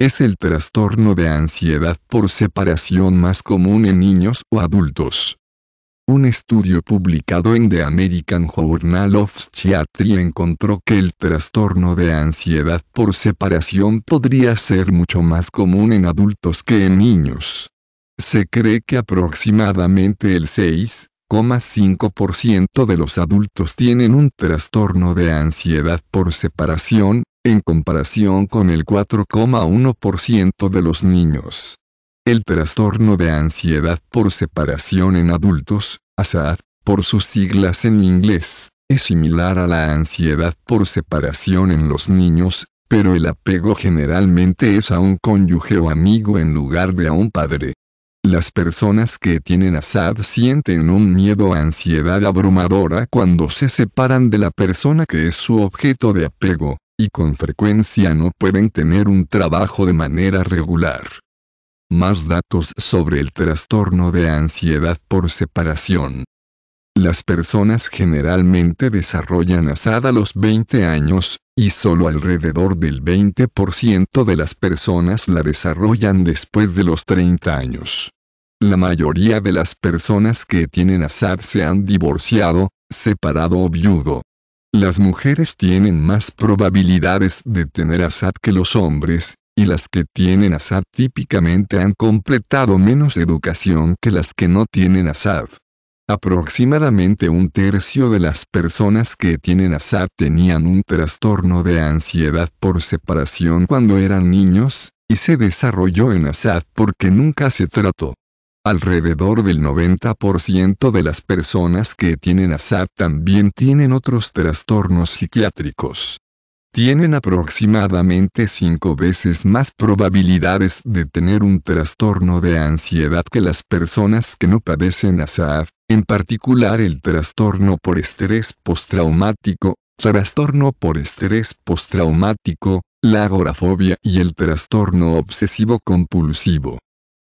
Es el trastorno de ansiedad por separación más común en niños o adultos. Un estudio publicado en The American Journal of Psychiatry encontró que el trastorno de ansiedad por separación podría ser mucho más común en adultos que en niños. Se cree que aproximadamente el 6,5% de los adultos tienen un trastorno de ansiedad por separación en comparación con el 4,1% de los niños. El trastorno de ansiedad por separación en adultos, ASAD, por sus siglas en inglés, es similar a la ansiedad por separación en los niños, pero el apego generalmente es a un cónyuge o amigo en lugar de a un padre. Las personas que tienen ASAD sienten un miedo o ansiedad abrumadora cuando se separan de la persona que es su objeto de apego y con frecuencia no pueden tener un trabajo de manera regular. Más datos sobre el trastorno de ansiedad por separación. Las personas generalmente desarrollan ASAD a los 20 años, y solo alrededor del 20% de las personas la desarrollan después de los 30 años. La mayoría de las personas que tienen ASAD se han divorciado, separado o viudo. Las mujeres tienen más probabilidades de tener ASAD que los hombres, y las que tienen ASAD típicamente han completado menos educación que las que no tienen ASAD. Aproximadamente un tercio de las personas que tienen ASAD tenían un trastorno de ansiedad por separación cuando eran niños, y se desarrolló en ASAD porque nunca se trató. Alrededor del 90% de las personas que tienen ASAP también tienen otros trastornos psiquiátricos. Tienen aproximadamente 5 veces más probabilidades de tener un trastorno de ansiedad que las personas que no padecen ASAP, en particular el trastorno por estrés postraumático, trastorno por estrés postraumático, la agorafobia y el trastorno obsesivo compulsivo.